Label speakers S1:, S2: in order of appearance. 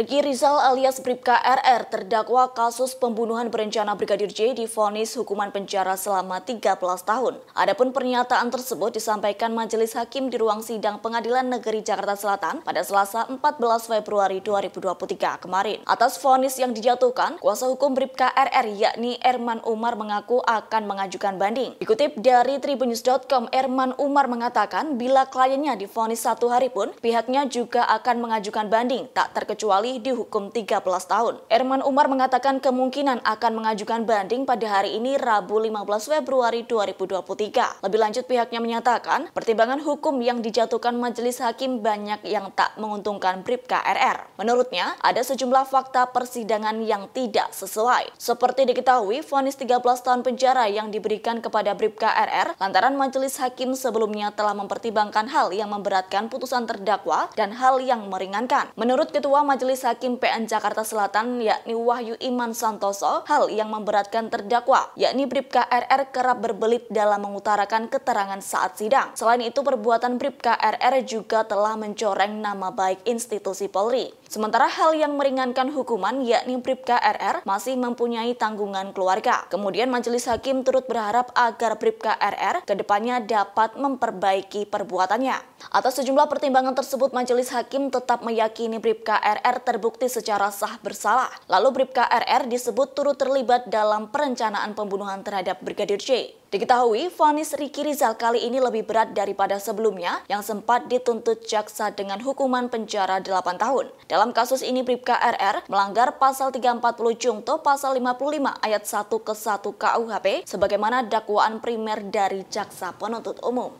S1: Riki Rizal alias Bripka RR terdakwa kasus pembunuhan berencana Brigadir J difonis hukuman penjara selama 13 tahun. Adapun pernyataan tersebut disampaikan Majelis Hakim di ruang sidang Pengadilan Negeri Jakarta Selatan pada Selasa 14 Februari 2023 kemarin. Atas vonis yang dijatuhkan, kuasa hukum Bripka RR yakni Erman Umar mengaku akan mengajukan banding. Dikutip dari tribunnews.com, Erman Umar mengatakan bila kliennya difonis satu hari pun, pihaknya juga akan mengajukan banding tak terkecuali Bali dihukum 13 tahun. Erman Umar mengatakan kemungkinan akan mengajukan banding pada hari ini Rabu 15 Februari 2023. Lebih lanjut pihaknya menyatakan pertimbangan hukum yang dijatuhkan majelis hakim banyak yang tak menguntungkan Brip KRR. Menurutnya ada sejumlah fakta persidangan yang tidak sesuai. Seperti diketahui vonis 13 tahun penjara yang diberikan kepada Brip KRR lantaran majelis hakim sebelumnya telah mempertimbangkan hal yang memberatkan putusan terdakwa dan hal yang meringankan. Menurut Ketua Majelis Majelis Hakim PN Jakarta Selatan yakni Wahyu Iman Santoso hal yang memberatkan terdakwa yakni Bribka RR kerap berbelit dalam mengutarakan keterangan saat sidang. Selain itu perbuatan Bribka RR juga telah mencoreng nama baik institusi Polri. Sementara hal yang meringankan hukuman yakni Bribka RR masih mempunyai tanggungan keluarga. Kemudian Majelis Hakim turut berharap agar Bribka RR kedepannya dapat memperbaiki perbuatannya. Atas sejumlah pertimbangan tersebut Majelis Hakim tetap meyakini Bribka RR terbukti secara sah bersalah. Lalu Bripka RR disebut turut terlibat dalam perencanaan pembunuhan terhadap Brigadir J. Diketahui, vonis Riki Rizal kali ini lebih berat daripada sebelumnya yang sempat dituntut jaksa dengan hukuman penjara 8 tahun. Dalam kasus ini, Bripka RR melanggar pasal 340 Jungto pasal 55 ayat 1 ke 1 KUHP sebagaimana dakwaan primer dari jaksa penuntut umum.